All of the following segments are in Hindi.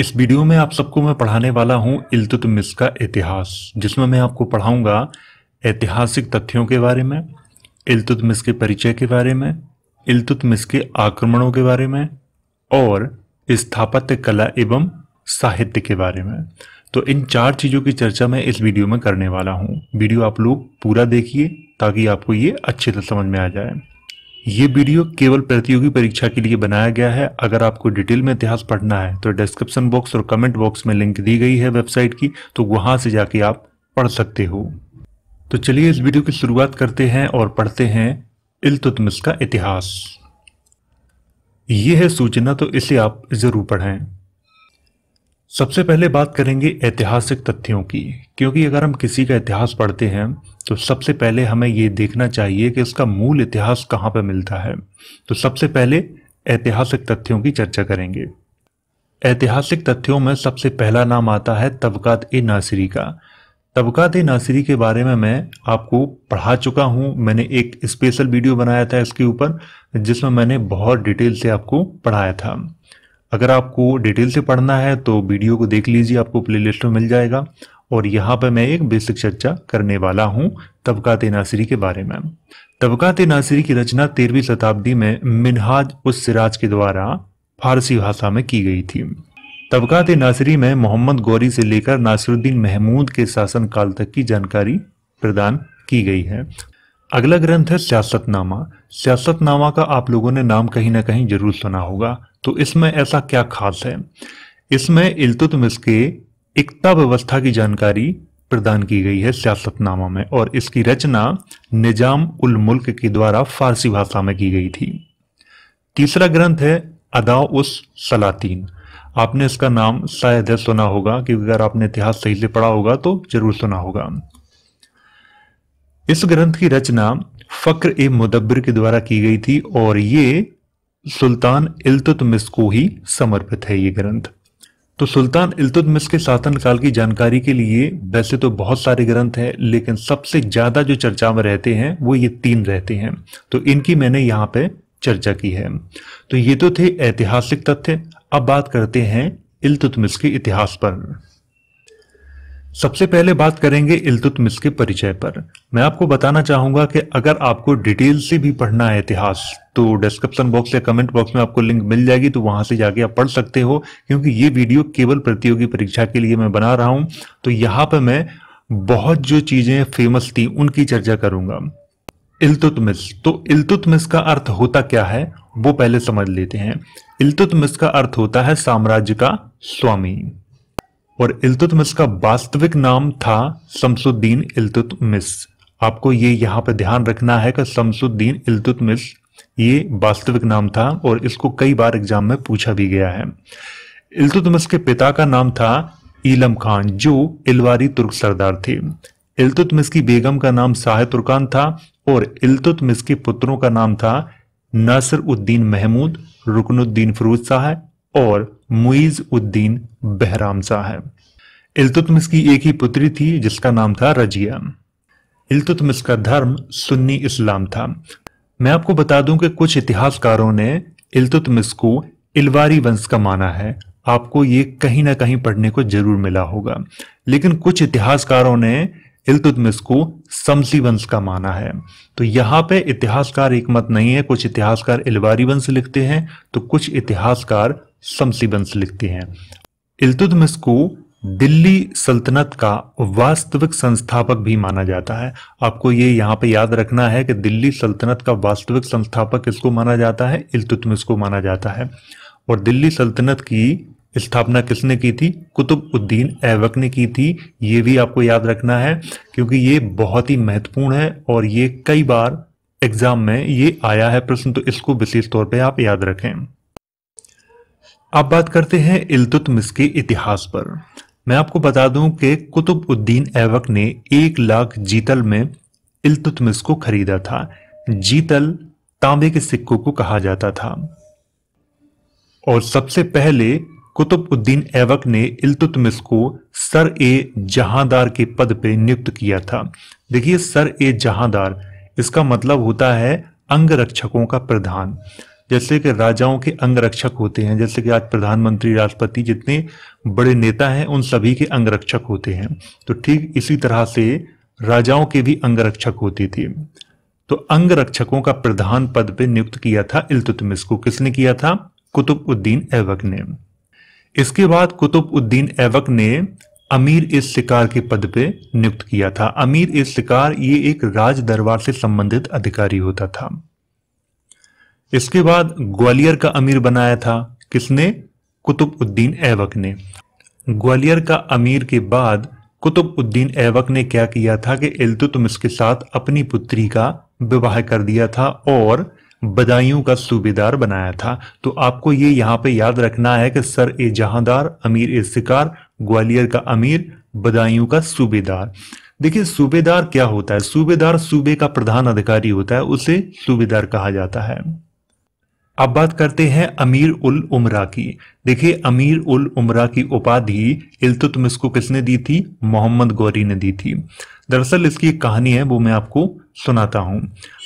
इस वीडियो में आप सबको मैं पढ़ाने वाला हूँ इल्तुतमिस का इतिहास जिसमें मैं आपको पढ़ाऊंगा ऐतिहासिक तथ्यों के बारे में इल्तुतमिस के परिचय के बारे में इल्तुतमिस के आक्रमणों के बारे में और स्थापत्य कला एवं साहित्य के बारे में तो इन चार चीज़ों की चर्चा मैं इस वीडियो में करने वाला हूँ वीडियो आप लोग पूरा देखिए ताकि आपको ये अच्छे से समझ में आ जाए ये वीडियो केवल प्रतियोगी परीक्षा के लिए बनाया गया है अगर आपको डिटेल में इतिहास पढ़ना है तो डिस्क्रिप्शन बॉक्स और कमेंट बॉक्स में लिंक दी गई है वेबसाइट की तो वहां से जाके आप पढ़ सकते हो तो चलिए इस वीडियो की शुरुआत करते हैं और पढ़ते हैं इल्तुतमिस का इतिहास ये है सूचना तो इसे आप जरूर पढ़ें सबसे पहले बात करेंगे ऐतिहासिक तथ्यों की क्योंकि अगर हम किसी का इतिहास पढ़ते हैं तो सबसे पहले हमें ये देखना चाहिए कि इसका मूल इतिहास कहाँ पर मिलता है तो सबसे पहले ऐतिहासिक तथ्यों की चर्चा करेंगे ऐतिहासिक तथ्यों में सबसे पहला नाम आता है तबकात ए नासिरी का तबकात ए नासिरी के बारे में मैं आपको पढ़ा चुका हूँ मैंने एक स्पेशल वीडियो बनाया था इसके ऊपर जिसमें मैंने बहुत डिटेल से आपको पढ़ाया था अगर आपको डिटेल से पढ़ना है तो वीडियो को देख लीजिए आपको प्लेलिस्ट में मिल जाएगा और यहाँ पर मैं एक बेसिक चर्चा करने वाला हूँ तबकाते नासिरी के बारे में तबकाते नासिरी की रचना तेरहवीं शताब्दी में मिनहाज उस सिराज के द्वारा फारसी भाषा में की गई थी तबकाते नासिरी में मोहम्मद गौरी से लेकर नासिरुद्दीन महमूद के शासन काल तक की जानकारी प्रदान की गई है अगला ग्रंथ है सियासतनामा सियासतनामा का आप लोगों ने नाम कहीं ना कहीं जरूर सुना होगा तो इसमें ऐसा क्या खास है इसमें इल्तुतमिश के एकता व्यवस्था की जानकारी प्रदान की गई है सियासतनामा में और इसकी रचना निजाम उल मुल्क के द्वारा फारसी भाषा में की गई थी तीसरा ग्रंथ है अदा उस सलातीन आपने इसका नाम शायद सुना होगा क्योंकि अगर आपने इतिहास सही से पढ़ा होगा तो जरूर सुना होगा इस ग्रंथ की रचना फ़क्र ए मुदब्बर के द्वारा की गई थी और ये सुल्तान इल्तुतमिस को ही समर्पित है ये ग्रंथ तो सुल्तान इल्तुतमिस के शासन काल की जानकारी के लिए वैसे तो बहुत सारे ग्रंथ हैं लेकिन सबसे ज़्यादा जो चर्चा में रहते हैं वो ये तीन रहते हैं तो इनकी मैंने यहाँ पे चर्चा की है तो ये तो थे ऐतिहासिक तथ्य अब बात करते हैं इल्तुतमिस के इतिहास पर सबसे पहले बात करेंगे इल्तुतमिस के परिचय पर मैं आपको बताना चाहूंगा कि अगर आपको डिटेल से भी पढ़ना है इतिहास तो डिस्क्रिप्शन बॉक्स या कमेंट बॉक्स में आपको लिंक मिल जाएगी तो वहां से जाके आप पढ़ सकते हो क्योंकि ये वीडियो केवल प्रतियोगी परीक्षा के लिए मैं बना रहा हूं तो यहाँ पर मैं बहुत जो चीजें फेमस थी उनकी चर्चा करूंगा इल्तुतमिस तो इल्तुतमिस का अर्थ होता क्या है वो पहले समझ लेते हैं इल्तुतमिस का अर्थ होता है साम्राज्य का स्वामी और इल्तुतमिस का वास्तविक नाम था शमसुद्दीन इल्तुतमिस आपको ये यहाँ पर ध्यान रखना है कि शमसुद्दीन इल्तुतमिस ये वास्तविक नाम था और इसको कई बार एग्जाम में पूछा भी गया है इल्तुतमिस के पिता का नाम था ईलम खान जो इलवारी तुर्क सरदार थे इल्तुतमिस की बेगम का नाम साहे तुर्कान था और इल्तुतमिस के पुत्रों का नाम था नसर उद्दीन महमूद रुकनुद्दीन फरूज शाह और मुइज उद्दीन सा है इल्तुतमिस की एक ही पुत्री थी जिसका नाम था रजिया इल्तुतमिस का धर्म सुन्नी इस्लाम था मैं आपको बता दूं कि कुछ इतिहासकारों ने इल्तुतमिस को इलवारी वंश का माना है आपको ये कहीं ना कहीं पढ़ने को जरूर मिला होगा लेकिन कुछ इतिहासकारों ने इल्तुतमिस को समसी वंश का माना है तो यहाँ पे इतिहासकार एक मत नहीं है कुछ इतिहासकार इलवारी वंश लिखते हैं तो कुछ इतिहासकार शमसीबंस लिखते हैं इल्तुतमिश को दिल्ली सल्तनत का वास्तविक संस्थापक भी माना जाता है आपको ये यहाँ पे याद रखना है कि दिल्ली सल्तनत का वास्तविक संस्थापक किसको माना जाता है इल्तुतमिश को माना जाता है और दिल्ली सल्तनत की स्थापना किसने की थी कुतुब उद्दीन ऐबक ने की थी ये भी आपको याद रखना है क्योंकि ये बहुत ही महत्वपूर्ण है और ये कई बार एग्जाम में ये आया है प्रश्न तो इसको विशेष तौर पे आप याद रखें अब बात करते हैं इल्तुतमिस के इतिहास पर मैं आपको बता दूं कि कुतुब उद्दीन ऐवक ने एक लाख जीतल में इल्तुतमिस को खरीदा था जीतल तांबे के सिक्कों को कहा जाता था और सबसे पहले कुतुब उद्दीन ऐबक ने इल्तुतमिस को सर ए जहांदार के पद पे नियुक्त किया था देखिए सर ए जहांदार इसका मतलब होता है अंगरक्षकों का प्रधान जैसे कि राजाओं के अंगरक्षक होते हैं जैसे कि आज प्रधानमंत्री राष्ट्रपति जितने बड़े नेता हैं उन सभी के अंगरक्षक होते हैं तो ठीक इसी तरह से राजाओं के भी अंगरक्षक होते थे तो अंगरक्षकों का प्रधान पद पर नियुक्त किया था इल्तुतमिस को किसने किया था कुतुब उद्दीन ऐवक ने इसके बाद कुतुब उद्दीन ऐवक ने अमीर इस शिकार के पद पे नियुक्त किया था अमीर इस शिकार ये एक राज दरबार से संबंधित अधिकारी होता था इसके बाद ग्वालियर का अमीर बनाया था किसने कुतुब उद्दीन ऐबक ने ग्वालियर का अमीर के बाद कुतुब उद्दीन ऐबक ने क्या किया था कि इल्तुतमिस के साथ अपनी पुत्री का विवाह कर दिया था और बदायूं का सूबेदार बनाया था तो आपको ये यहाँ पे याद रखना है कि सर ए जहादार अमीर ए शिकार ग्वालियर का अमीर बदायूं का सूबेदार देखिए सूबेदार क्या होता है सूबेदार सूबे का प्रधान अधिकारी होता है उसे सूबेदार कहा जाता है अब बात करते हैं अमीर उल उमरा की देखिए अमीर उल उमरा की उपाधि इल्तुतमिस को किसने दी थी मोहम्मद गौरी ने दी थी दरअसल इसकी एक कहानी है वो मैं आपको सुनाता हूँ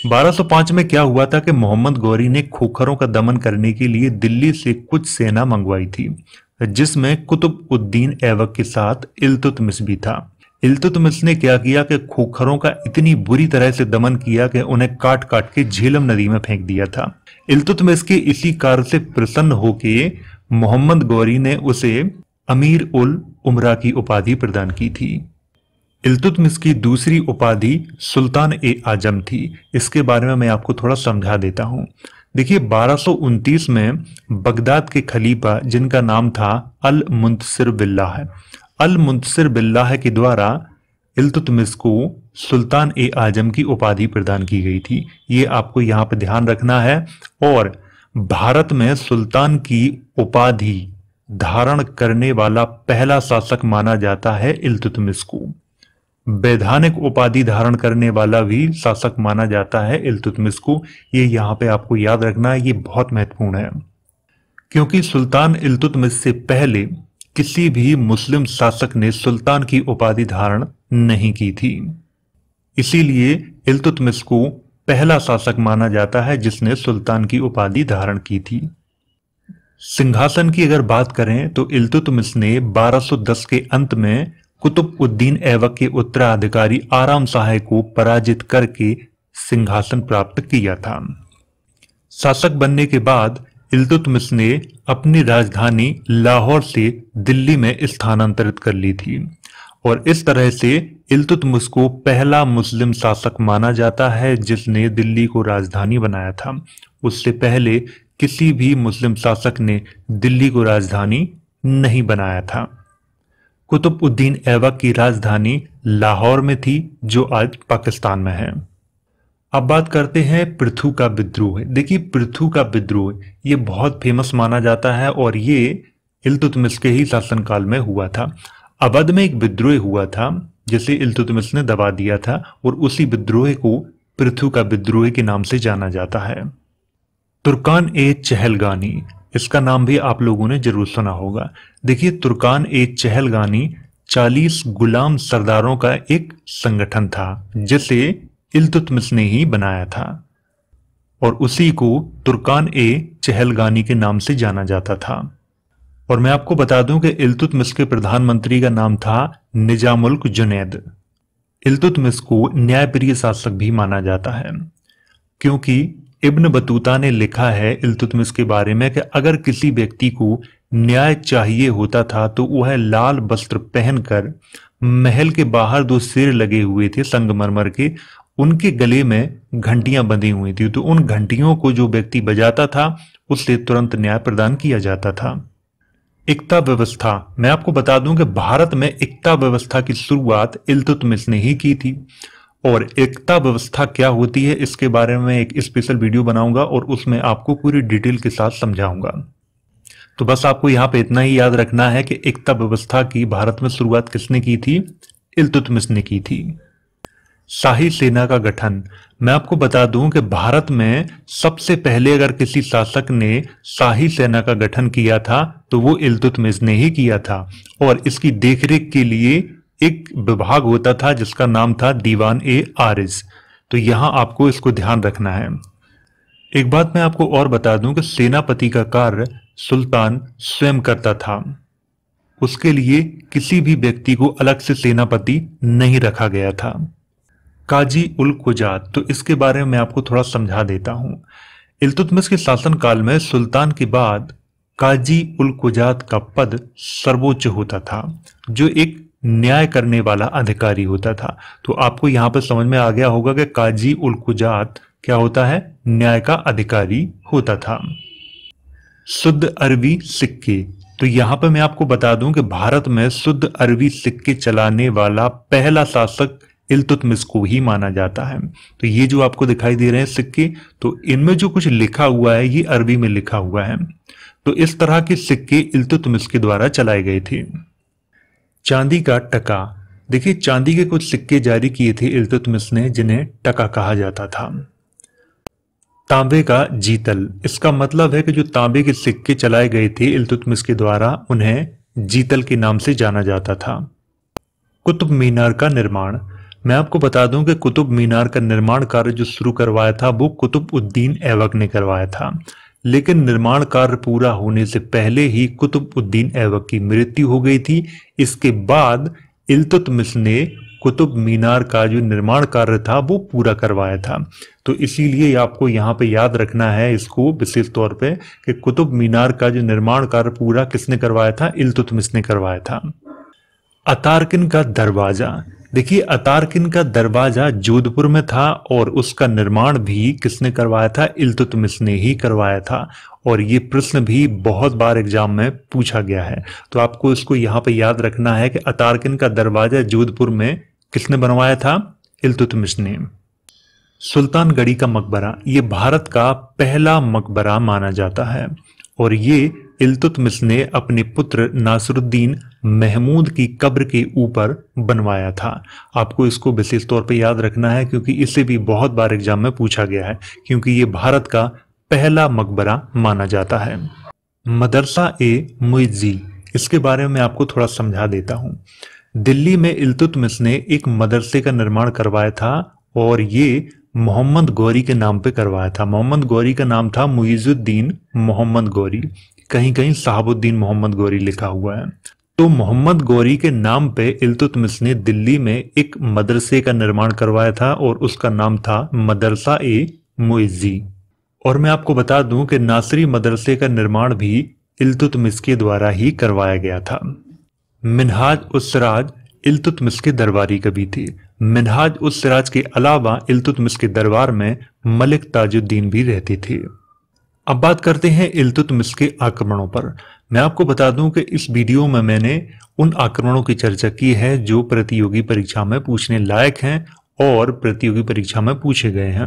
1205 में क्या हुआ था कि मोहम्मद गौरी ने खोखरों का दमन करने के लिए दिल्ली से कुछ सेना मंगवाई थी जिसमें कुतुब उद्दीन ऐवक के साथ इल्तुतमिस भी था इल्तुतमिस ने क्या किया कि खोखरों का इतनी बुरी तरह से दमन किया कि उन्हें काट काट के झेलम नदी में फेंक दिया था इल्तुतमिस के इसी कार से प्रसन्न होके मोहम्मद गौरी ने उसे अमीर उल उमरा की उपाधि प्रदान की थी इल्तुतमिस की दूसरी उपाधि सुल्तान ए आजम थी इसके बारे में मैं आपको थोड़ा समझा देता हूँ देखिए बारह में बगदाद के खलीफा जिनका नाम था अल मुंतसर बिल्ला है अल मुंतसर बिल्लाह के द्वारा इल्तुतमिस को सुल्तान ए आजम की उपाधि प्रदान की गई थी ये आपको यहाँ पर ध्यान रखना है और भारत में सुल्तान की उपाधि धारण करने वाला पहला शासक माना जाता है इल्तुतमिस को वैधानिक उपाधि धारण करने वाला भी शासक माना जाता है इल्तुतमिस को ये यहाँ पे आपको याद रखना है ये बहुत महत्वपूर्ण है क्योंकि सुल्तान इल्तुतमिस से पहले किसी भी मुस्लिम शासक ने सुल्तान की उपाधि धारण नहीं की थी इसीलिए इलतुतमिस को पहला शासक माना जाता है जिसने सुल्तान की उपाधि धारण की थी सिंहासन की अगर बात करें तो इलतुतमिस ने 1210 के अंत में कुतुब उद्दीन ऐवक के उत्तराधिकारी आराम साहे को पराजित करके सिंहासन प्राप्त किया था शासक बनने के बाद इल्तुतमिश ने अपनी राजधानी लाहौर से दिल्ली में स्थानांतरित कर ली थी और इस तरह से इल्तुतमिश को पहला मुस्लिम शासक माना जाता है जिसने दिल्ली को राजधानी बनाया था उससे पहले किसी भी मुस्लिम शासक ने दिल्ली को राजधानी नहीं बनाया था कुतुबुद्दीन ऐबक की राजधानी लाहौर में थी जो आज पाकिस्तान में है अब बात करते हैं पृथु का विद्रोह देखिए पृथु का विद्रोह ये बहुत फेमस माना जाता है और ये इलतुतमिस के ही शासनकाल में हुआ था अवध में एक विद्रोह हुआ था जिसे इलतुतमिस ने दबा दिया था और उसी विद्रोह को पृथु का विद्रोह के नाम से जाना जाता है तुर्कान ए चहलगानी इसका नाम भी आप लोगों ने जरूर सुना होगा देखिए तुर्कान ए चहलगानी चालीस गुलाम सरदारों का एक संगठन था जिसे इल्तुतमिस ने ही बनाया था और उसी को तुर्कान ए चहलगानी के नाम से जाना जाता था और मैं आपको बता दूं कि इल्तुतमिस के प्रधानमंत्री का नाम था निजामुल्क जुनेद इल्तुतमिस को न्यायप्रिय शासक भी माना जाता है क्योंकि इब्न बतूता ने लिखा है इल्तुतमिस के बारे में कि अगर किसी व्यक्ति को न्याय चाहिए होता था तो वह लाल वस्त्र पहनकर महल के बाहर दो सिर लगे हुए थे संगमरमर के उनके गले में घंटियां बंधी हुई थी तो उन घंटियों को जो व्यक्ति बजाता था उससे तुरंत न्याय प्रदान किया जाता था एकता व्यवस्था मैं आपको बता दूं कि भारत में एकता व्यवस्था की शुरुआत इल्तुतमिश ने ही की थी और एकता व्यवस्था क्या होती है इसके बारे में एक स्पेशल वीडियो बनाऊंगा और उसमें आपको पूरी डिटेल के साथ समझाऊंगा तो बस आपको यहां पे इतना ही याद रखना है कि एकता व्यवस्था की भारत में शुरुआत किसने की थी इल्तुतमिश ने की थी शाही सेना का गठन मैं आपको बता दूं कि भारत में सबसे पहले अगर किसी शासक ने शाही सेना का गठन किया था तो वो इल्तुतमिश ने ही किया था और इसकी देखरेख के लिए एक विभाग होता था जिसका नाम था दीवान ए आरिज तो यहां आपको इसको ध्यान रखना है एक बात मैं आपको और बता दूं कि सेनापति का कार्य सुल्तान स्वयं करता था उसके लिए किसी भी व्यक्ति को अलग से सेनापति नहीं रखा गया था काजी उल कुजात तो इसके बारे में मैं आपको थोड़ा समझा देता हूँ इल्तुतमिस के शासनकाल में सुल्तान के बाद काजी उल कुजात का पद सर्वोच्च होता था जो एक न्याय करने वाला अधिकारी होता था तो आपको यहाँ पर समझ में आ गया होगा कि काजी उल कुजात क्या होता है न्याय का अधिकारी होता था शुद्ध अरबी सिक्के तो यहां पर मैं आपको बता दूं कि भारत में शुद्ध अरबी सिक्के चलाने वाला पहला शासक इलतुतमिस को ही माना जाता है तो ये जो आपको दिखाई दे रहे हैं सिक्के तो इनमें जो कुछ लिखा हुआ है ये अरबी में लिखा हुआ है तो इस तरह के सिक्के इलतुतमिस के द्वारा चलाए गए थे चांदी का टका देखिए चांदी के कुछ सिक्के जारी किए थे इलतुतमिस ने जिन्हें टका कहा जाता था तांबे का जीतल इसका मतलब है कि जो तांबे के सिक्के चलाए गए थे इलतुतमिस के द्वारा उन्हें जीतल के नाम से जाना जाता था कुतुब मीनार का निर्माण मैं आपको बता दूं कि कुतुब मीनार का निर्माण कार्य जो शुरू करवाया था वो कुतुब उद्दीन ऐवक ने करवाया था लेकिन निर्माण कार्य पूरा होने से पहले ही कुतुब उद्दीन ऐवक की मृत्यु हो गई थी इसके बाद इल्तुतमिश ने कुतुब मीनार का जो निर्माण कार्य था वो पूरा करवाया था तो इसीलिए आपको यहाँ पे याद रखना है इसको विशेष तौर पे कि कुतुब मीनार का जो निर्माण कार्य पूरा किसने करवाया था इल्तुतमिश ने करवाया था अतारकिन का दरवाज़ा देखिए अतारकिन का दरवाजा जोधपुर में था और उसका निर्माण भी किसने करवाया था इल्तुतमिस ने ही करवाया था और ये प्रश्न भी बहुत बार एग्जाम में पूछा गया है तो आपको इसको यहाँ पर याद रखना है कि अतारकिन का दरवाजा जोधपुर में किसने बनवाया था इल्तुतमिस ने सुल्तानगढ़ी का मकबरा ये भारत का पहला मकबरा माना जाता है और ये इल्तुतमिस ने अपने पुत्र नासरुद्दीन महमूद की कब्र के ऊपर बनवाया था आपको इसको विशेष तौर पर याद रखना है क्योंकि इसे भी बहुत बार एग्जाम में पूछा गया है क्योंकि ये भारत का पहला मकबरा माना जाता है मदरसा ए मुइजी इसके बारे में आपको थोड़ा समझा देता हूं दिल्ली में इल्तुतमिश ने एक मदरसे का निर्माण करवाया था और ये मोहम्मद गौरी के नाम पे करवाया था मोहम्मद गौरी का नाम था मुइजुद्दीन मोहम्मद गौरी कहीं कहीं साहबुद्दीन मोहम्मद गौरी लिखा हुआ है तो मोहम्मद गौरी के नाम पे इल्तुतमिस ने दिल्ली में एक मदरसे का निर्माण करवाया था और उसका नाम था मदरसा ए मुइजी और मैं आपको बता दूं कि नासरी मदरसे का निर्माण भी इल्तुतमिस के द्वारा ही करवाया गया था मिनहाज उसराज इल्तुतमिस के दरबारी कवि थी मिनहाज उसराज के अलावा इल्तुतमिस के दरबार में मलिक ताजुद्दीन भी रहती थी अब बात करते हैं इल्तुतमिस के आक्रमणों पर मैं आपको बता दूं कि इस वीडियो में मैंने उन आक्रमणों की चर्चा की है जो प्रतियोगी परीक्षा में पूछने लायक हैं और प्रतियोगी परीक्षा में पूछे गए हैं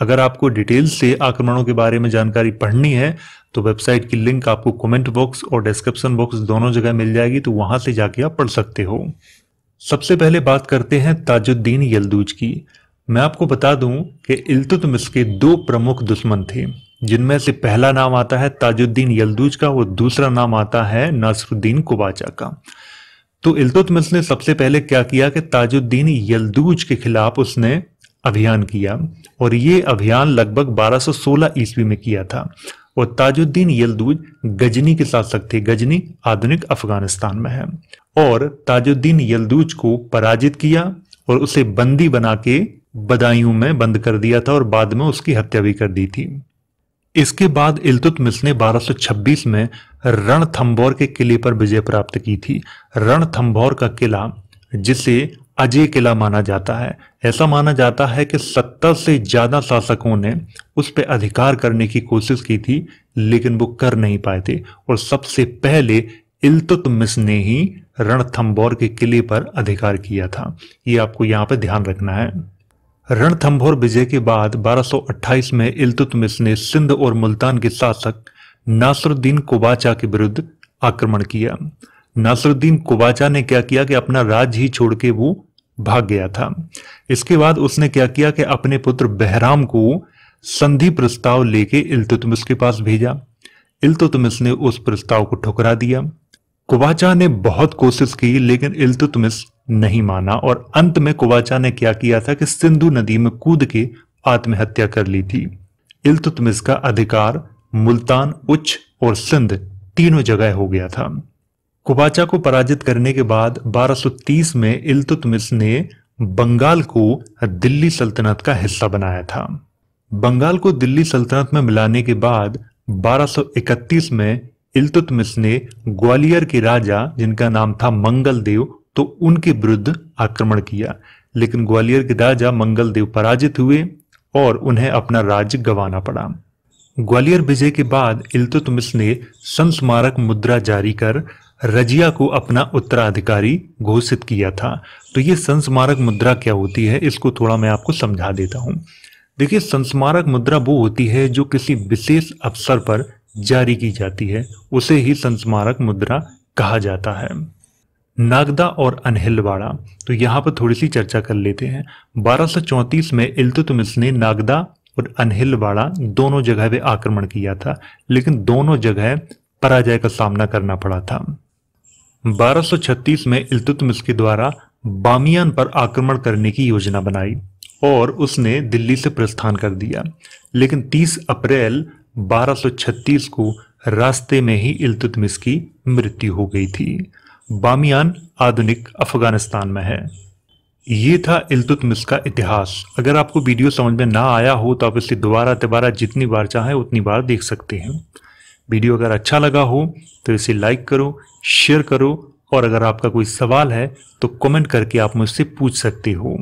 अगर आपको डिटेल से आक्रमणों के बारे में जानकारी पढ़नी है तो वेबसाइट की लिंक आपको कमेंट बॉक्स और डिस्क्रिप्शन बॉक्स दोनों जगह मिल जाएगी तो वहां से जाके आप पढ़ सकते हो सबसे पहले बात करते हैं ताजुद्दीन यलदूज की मैं आपको बता दूं कि इल्तुतमिश के दो प्रमुख दुश्मन थे जिनमें से पहला नाम आता है ताजुद्दीन यलदूज का और दूसरा नाम आता है नासरुद्दीन कुबाचा का तो इल्तुतमिश ने सबसे पहले क्या किया कि ताजुद्दीन यलदूज के खिलाफ उसने अभियान किया और ये अभियान लगभग 1216 ईस्वी में किया था और ताजुद्दीन यलदूज गजनी के शासक थे गजनी आधुनिक अफगानिस्तान में है और ताजुद्दीन यलदूज को पराजित किया और उसे बंदी बना के बदायूं में बंद कर दिया था और बाद में उसकी हत्या भी कर दी थी इसके बाद इल्तुतमिश ने 1226 में रणथंभौर के किले पर विजय प्राप्त की थी रणथंभौर का किला जिसे अजय किला माना जाता है ऐसा माना जाता है कि सत्तर से ज़्यादा शासकों ने उस पर अधिकार करने की कोशिश की थी लेकिन वो कर नहीं पाए थे और सबसे पहले मिस ने ही रणथंबौर के किले पर अधिकार किया था ये आपको यहाँ पर ध्यान रखना है रणथंभौर विजय के बाद 1228 में इल्तुतमिश ने सिंध और मुल्तान के शासक नासरुद्दीन कोबाचा के विरुद्ध आक्रमण किया नासरुद्दीन कोबाचा ने क्या किया कि अपना राज्य ही छोड़ के वो भाग गया था इसके बाद उसने क्या किया कि अपने पुत्र बहराम को संधि प्रस्ताव लेके इल्तुतमिश के पास भेजा इल्तुतमिश ने उस प्रस्ताव को ठुकरा दिया कुबाचा ने बहुत कोशिश की लेकिन इल्तुतमिश नहीं माना और अंत में कुवाचा ने क्या किया था कि सिंधु नदी में कूद के आत्महत्या कर ली थी इल्तुतमिस का अधिकार मुल्तान उच्च और सिंध तीनों जगह हो गया था कुबाचा को पराजित करने के बाद 1230 में इल्तुतमिस ने बंगाल को दिल्ली सल्तनत का हिस्सा बनाया था बंगाल को दिल्ली सल्तनत में मिलाने के बाद 1231 में इल्तुतमिस ने ग्वालियर के राजा जिनका नाम था मंगल देव तो उनके विरुद्ध आक्रमण किया लेकिन ग्वालियर के राजा मंगलदेव पराजित हुए और उन्हें अपना राज्य गंवाना पड़ा ग्वालियर विजय के बाद इल्तुतमिश ने संस्मारक मुद्रा जारी कर रजिया को अपना उत्तराधिकारी घोषित किया था तो ये संस्मारक मुद्रा क्या होती है इसको थोड़ा मैं आपको समझा देता हूँ देखिए संस्मारक मुद्रा वो होती है जो किसी विशेष अवसर पर जारी की जाती है उसे ही संस्मारक मुद्रा कहा जाता है नागदा और अनहिलवाड़ा तो यहाँ पर थोड़ी सी चर्चा कर लेते हैं 1234 में इल्तुतमिस ने नागदा और अनहिलवाड़ा दोनों जगह पे आक्रमण किया था लेकिन दोनों जगह पराजय का सामना करना पड़ा था 1236 में इल्तुतमिस के द्वारा बामियान पर आक्रमण करने की योजना बनाई और उसने दिल्ली से प्रस्थान कर दिया लेकिन 30 अप्रैल 1236 को रास्ते में ही इल्तुतमिस की मृत्यु हो गई थी बामियान आधुनिक अफगानिस्तान में है ये था इल्तुतमिस का इतिहास अगर आपको वीडियो समझ में ना आया हो तो आप इसे दोबारा दोबारा जितनी बार चाहें उतनी बार देख सकते हैं वीडियो अगर अच्छा लगा हो तो इसे लाइक करो शेयर करो और अगर आपका कोई सवाल है तो कमेंट करके आप मुझसे पूछ सकते हो